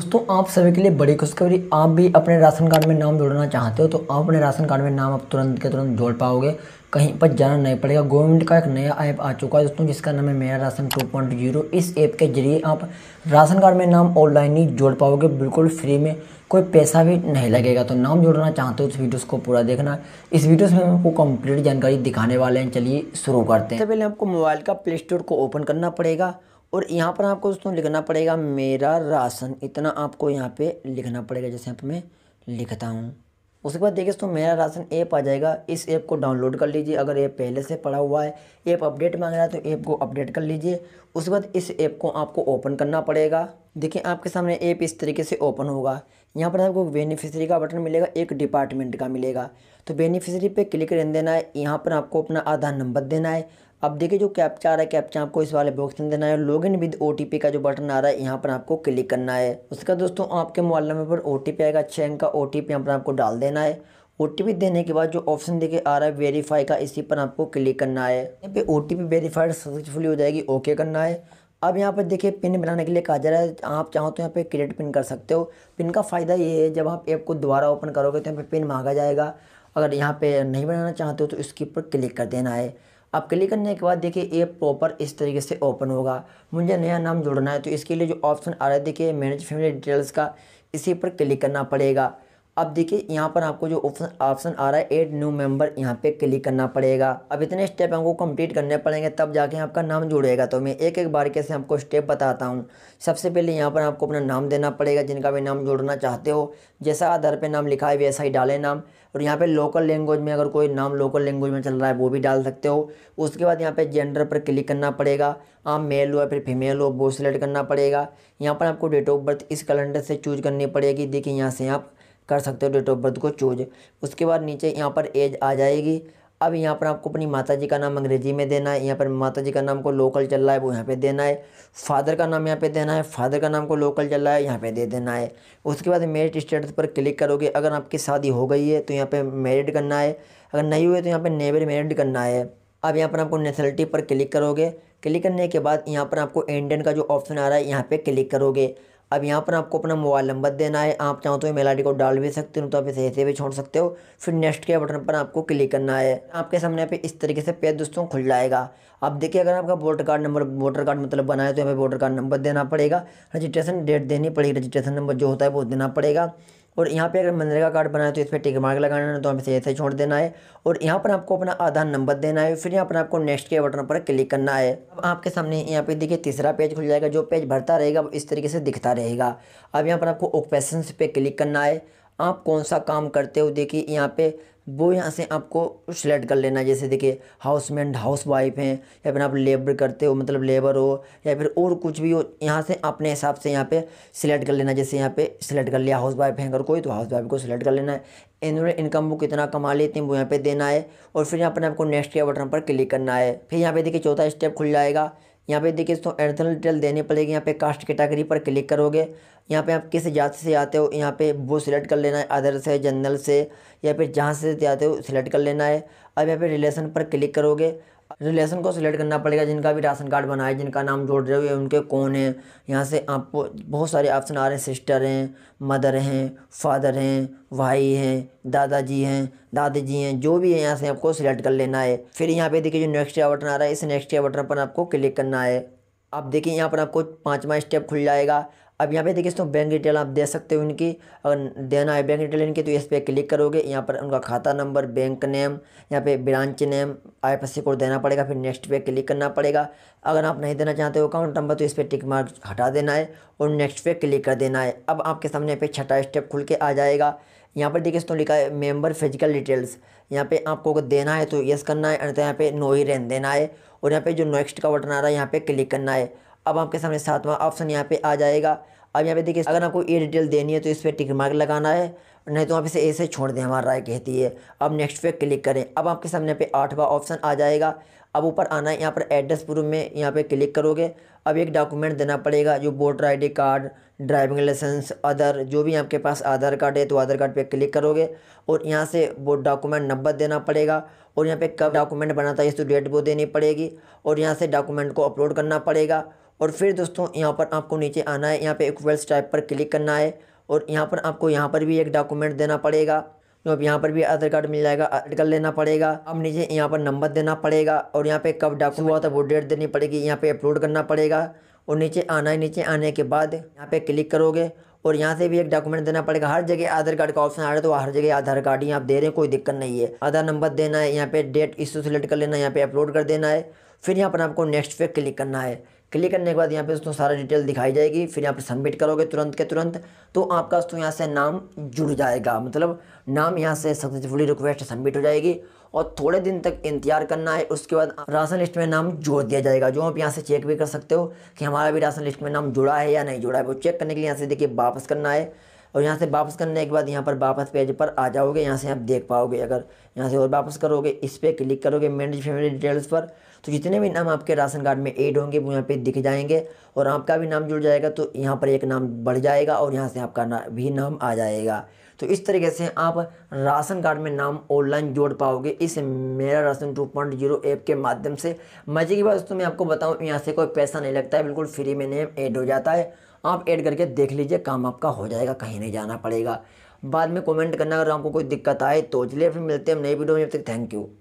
दोस्तों आप सभी के लिए बड़ी खुशखबरी आप भी अपने राशन कार्ड में नाम जोड़ना चाहते हो तो आप अपने राशन कार्ड में नाम आप तुरंत के तुरंत जोड़ पाओगे कहीं पर जाना नहीं पड़ेगा गवर्नमेंट का एक नया ऐप आ चुका है दोस्तों जिसका नाम है मेरा राशन 2.0 इस ऐप के जरिए आप राशन कार्ड में नाम ऑनलाइन ही जोड़ पाओगे बिल्कुल फ्री में कोई पैसा भी नहीं लगेगा तो नाम जोड़ना चाहते हो उस तो वीडियोस को पूरा देखना इस वीडियोस में आपको कंप्लीट जानकारी दिखाने वाले हैं चलिए शुरू करते हैं सबसे पहले आपको मोबाइल का प्ले स्टोर को ओपन करना पड़ेगा और यहाँ पर आपको दोस्तों लिखना पड़ेगा मेरा राशन इतना आपको यहाँ पे लिखना पड़ेगा जैसे यहाँ पर मैं लिखता हूँ उसके बाद देखिए दोस्तों मेरा राशन ऐप आ जाएगा इस ऐप को डाउनलोड कर लीजिए अगर ऐप पहले से पड़ा हुआ है ऐप अपडेट मांग रहा है तो ऐप को अपडेट कर लीजिए उसके बाद इस ऐप को आपको ओपन करना पड़ेगा देखिए आपके सामने ऐप इस तरीके से ओपन होगा यहाँ पर आपको बेनिफिशरी का बटन मिलेगा एक डिपार्टमेंट का मिलेगा तो बेनिफिशरी पे क्लिक रहने देना है यहाँ पर आपको अपना आधार नंबर देना है अब देखिए जो कैप्चा आ रहा है कैप्चा आपको इस वाले बॉक्स में देना है लॉग इन विद ओ का जो बटन आ रहा है यहाँ पर आपको क्लिक करना है उसका दोस्तों आपके मोबाइल नंबर पर ओ आएगा छः अंक का ओ टी यहाँ पर आपको डाल देना है ओ देने के बाद जो ऑप्शन देखे आ रहा है वेरीफाई का इसी पर आपको क्लिक करना है यहाँ पे ओ टी वेरीफाइड सक्सेसफुली हो जाएगी ओके करना है अब यहाँ पर देखिए पिन बनाने के लिए कहा जा रहा है आप चाहो तो यहाँ पे क्रिएट पिन कर सकते हो पिन का फ़ायदा ये है जब आप ऐप को दोबारा ओपन करोगे तो यहाँ पे पिन मांगा जाएगा अगर यहाँ पे नहीं बनाना चाहते हो तो इसके ऊपर क्लिक कर देना है अब क्लिक करने के बाद देखिए ये प्रॉपर इस तरीके से ओपन होगा मुझे नया नाम जोड़ना है तो इसके लिए जो ऑप्शन आ रहा है देखिए मैनेज फैमिली डिटेल्स का इसी पर क्लिक करना पड़ेगा अब देखिए यहाँ पर आपको जो ऑप्शन आ रहा है एड न्यू मेंबर यहाँ पे क्लिक करना पड़ेगा अब इतने स्टेप आपको कंप्लीट करने पड़ेंगे तब जाके आपका नाम जुड़ेगा तो मैं एक एक बार कैसे आपको स्टेप बताता हूँ सबसे पहले यहाँ पर आपको अपना नाम देना पड़ेगा जिनका भी नाम जोड़ना चाहते हो जैसा आधार पर नाम लिखा है वैसा ही डालें नाम और यहाँ पे लोकल लैंग्वेज में अगर कोई नाम लोकल लैंग्वेज में चल रहा है वो भी डाल सकते हो उसके बाद यहाँ पे जेंडर पर क्लिक करना पड़ेगा आप मेल हो या फिर फीमेल हो वो सिलेक्ट करना पड़ेगा यहाँ पर आपको डेट ऑफ बर्थ इस कैलेंडर से चूज करनी पड़ेगी देखिए यहाँ से आप कर सकते हो डेट ऑफ बर्थ को चूज उसके बाद नीचे यहाँ पर एज आ जाएगी अब यहाँ पर आपको अपनी माता जी का नाम अंग्रेजी में देना है यहाँ पर माता जी का नाम को लोकल चल रहा है वो यहाँ पे देना है फादर का नाम यहाँ पे देना है फादर का नाम को लोकल चल रहा है यहाँ पे दे देना है उसके बाद मेरिट स्टेटस पर क्लिक करोगे अगर आपकी शादी हो गई है तो यहाँ पे मेरिट करना है अगर नहीं हुए तो यहाँ पर नेवर मेरिट करना है अब यहाँ पर आपको नेशनलिटी पर क्लिक करोगे क्लिक करने के बाद यहाँ पर आपको इंडियन का जो ऑप्शन आ रहा है यहाँ पर क्लिक करोगे अब यहाँ पर आपको अपना मोबाइल नंबर देना है आप चाहो तो ईमेल आई को डाल भी सकते हो तो आप इसे ऐसे भी छोड़ सकते हो फिर नेक्स्ट के बटन पर आपको क्लिक करना है आपके सामने पे इस तरीके से पेज दोस्तों खुल जाएगा अब देखिए अगर आपका voter card number voter card मतलब बनाए तो यहाँ पर वोटर कार्ड नंबर देना पड़ेगा रजिस्ट्रेशन डेट देनी पड़ेगी रजिस्ट्रेशन नंबर जो होता है वो देना पड़ेगा और यहाँ पे अगर मनरेगा कार्ड बनाए तो इस पर टिक मार्क लगाना है तो हमें ऐसे छोड़ देना है और यहाँ पर आपको अपना आधार नंबर देना है फिर यहाँ पर आपको नेक्स्ट के बटन पर क्लिक करना है अब आपके सामने यहाँ पे देखिए तीसरा पेज खुल जाएगा जो पेज भरता रहेगा वो इस तरीके से दिखता रहेगा अब यहाँ पर आपको ओपेशन पे क्लिक करना है आप कौन सा काम करते हो देखिए यहाँ पे वो यहाँ से आपको सेलेक्ट कर लेना जैसे देखिए हाउसमैन हाउस वाइफ हैं या फिर आप लेबर करते हो मतलब लेबर हो या फिर और कुछ भी हो यहाँ से अपने हिसाब से यहाँ पे सिलेक्ट कर लेना जैसे यहाँ पे सिलेक्ट कर लिया हाउस वाइफ है अगर कोई तो हाउस वाइफ को सिलेक्ट कर लेना है इन्होंने इनकम वो कितना कमा लेते हैं वो यहाँ पर देना है और फिर यहाँ पर आपको नेक्स्ट के बटन पर क्लिक करना है फिर यहाँ पर देखिए चौथा स्टेप खुल जाएगा यहाँ पे देखिए दोस्तों एडिशनल डिटेल देनी पड़ेगी यहाँ पे कास्ट कैटेगरी पर क्लिक करोगे यहाँ पे आप किस जाति से आते हो यहाँ पे वो सिलेक्ट कर लेना है अदर से जनरल से या फिर जहाँ से आते हो सिलेक्ट कर लेना है अब यहाँ पे रिलेशन पर क्लिक करोगे रिलेशन को सिलेक्ट करना पड़ेगा जिनका भी राशन कार्ड बनाए जिनका नाम जोड़ रहे हुए उनके कौन हैं यहाँ से आपको बहुत सारे ऑप्शन आ रहे हैं सिस्टर हैं मदर हैं फादर हैं भाई हैं दादाजी हैं दादी जी हैं जो भी है यहाँ से आपको सिलेक्ट कर लेना है फिर यहाँ पे देखिए जो नेक्स्ट या बटन आ रहा है इस नेक्स्ट बटन पर आपको क्लिक करना है आप देखिए यहाँ पर आपको पाँचवा स्टेप खुल जाएगा अब यहाँ पे देखिए दोस्तों बैंक डिटेल आप दे सकते हो इनकी अगर देना है बैंक डिटेल इनकी तो इस पर क्लिक करोगे यहाँ पर उनका खाता नंबर बैंक नेम यहाँ पे branch name I F code देना पड़ेगा फिर नेक्स्ट पे क्लिक करना पड़ेगा अगर आप नहीं देना चाहते हो अकाउंट नंबर तो इस पर टिक मार्क हटा देना है और नेक्स्ट पे क्लिक कर देना है अब आपके सामने पे छठा स्टेप खुल के आ जाएगा यहाँ पर देखिए दोस्तों लिखा है मेम्बर फिजिकल डिटेल्स यहाँ पर आपको देना है तो येस करना है अन्यथा यहाँ पर नो ही रहन देना है और यहाँ पर जो नेक्स्ट का बटन आ रहा है यहाँ पर क्लिक करना है अब आपके सामने सातवां ऑप्शन यहाँ पे आ जाएगा अब यहाँ पे देखिए अगर आपको ये डिटेल देनी है तो इस पर टिक मार्क लगाना है नहीं तो आप इसे ऐसे छोड़ दें हमारा राय कहती है अब नेक्स्ट पे क्लिक करें अब आपके सामने पे आठवां ऑप्शन आ जाएगा अब ऊपर आना है यहाँ पर एड्रेस प्रूफ में यहाँ पे क्लिक करोगे अब एक डॉक्यूमेंट देना पड़ेगा जो voter ID card driving licence other जो भी आपके पास आधार कार्ड है तो आधार कार्ड पर क्लिक करोगे और यहाँ से वो डॉक्यूमेंट नंबर देना पड़ेगा और यहाँ पर कब डॉक्यूमेंट बनाता है इसको तो डेट वो देनी पड़ेगी और यहाँ से डॉक्यूमेंट को अपलोड करना पड़ेगा और फिर दोस्तों यहाँ पर आपको नीचे आना है यहाँ पे इक्वल्स टाइप पर क्लिक करना है और यहाँ पर आपको यहाँ पर भी एक डॉक्यूमेंट देना पड़ेगा तो अब यहाँ पर भी आधार कार्ड मिल जाएगा आधार कार्ड लेना पड़ेगा अब नीचे यहाँ पर नंबर देना पड़ेगा और यहाँ पे कब डॉक्यूमेंट हुआ था वो डेट देनी पड़ेगी यहाँ पे अपलोड करना पड़ेगा और नीचे आना है नीचे आने के बाद यहाँ पे क्लिक करोगे और यहाँ से भी एक डॉक्यूमेंट देना पड़ेगा हर जगह आधार कार्ड का ऑप्शन आ रहा है तो हर जगह आधार कार्ड ही आप दे रहे हैं कोई दिक्कत नहीं है आधार नंबर देना है यहाँ पे डेट इशू सेलेक्ट कर लेना है यहाँ पे अपलोड कर देना है फिर यहाँ पर आपको नेक्स्ट पे क्लिक करना है क्लिक करने के बाद यहाँ पे दोस्तों सारा डिटेल दिखाई जाएगी फिर यहाँ पे सबमिट करोगे तुरंत के तुरंत तो आपका दोस्तों यहाँ से नाम जुड़ जाएगा मतलब नाम यहाँ से सक्सेसफुली रिक्वेस्ट सबमिट हो जाएगी और थोड़े दिन तक इंतजार करना है उसके बाद राशन लिस्ट में नाम जोड़ दिया जाएगा जो आप यहाँ से चेक भी कर सकते हो कि हमारा भी राशन लिस्ट में नाम जुड़ा है या नहीं जुड़ा है वो चेक करने के लिए यहाँ से देखिए वापस करना है और यहाँ से वापस करने के बाद यहाँ पर वापस पेज पर आ जाओगे यहाँ से आप देख पाओगे अगर यहाँ से और वापस करोगे इस पर क्लिक करोगे मैनेज फैमिली डिटेल्स पर तो जितने भी नाम आपके राशन कार्ड में एड होंगे वो यहाँ पे दिख जाएंगे और आपका भी नाम जुड़ जाएगा तो यहाँ पर एक नाम बढ़ जाएगा और यहाँ से आपका ना, भी नाम आ जाएगा तो इस तरीके से आप राशन कार्ड में नाम ऑनलाइन जोड़ पाओगे इस Mera Ration two point zero app के माध्यम से मजे की बात तो मैं आपको बताऊँ यहाँ से कोई पैसा नहीं लगता है बिल्कुल फ्री में नेम ऐड हो जाता है आप ऐड करके देख लीजिए काम आपका हो जाएगा कहीं नहीं जाना पड़ेगा बाद में कमेंट करना अगर आपको कोई दिक्कत आए तो चलिए फिर मिलते हैं नई वीडियो में अब तक थैंक यू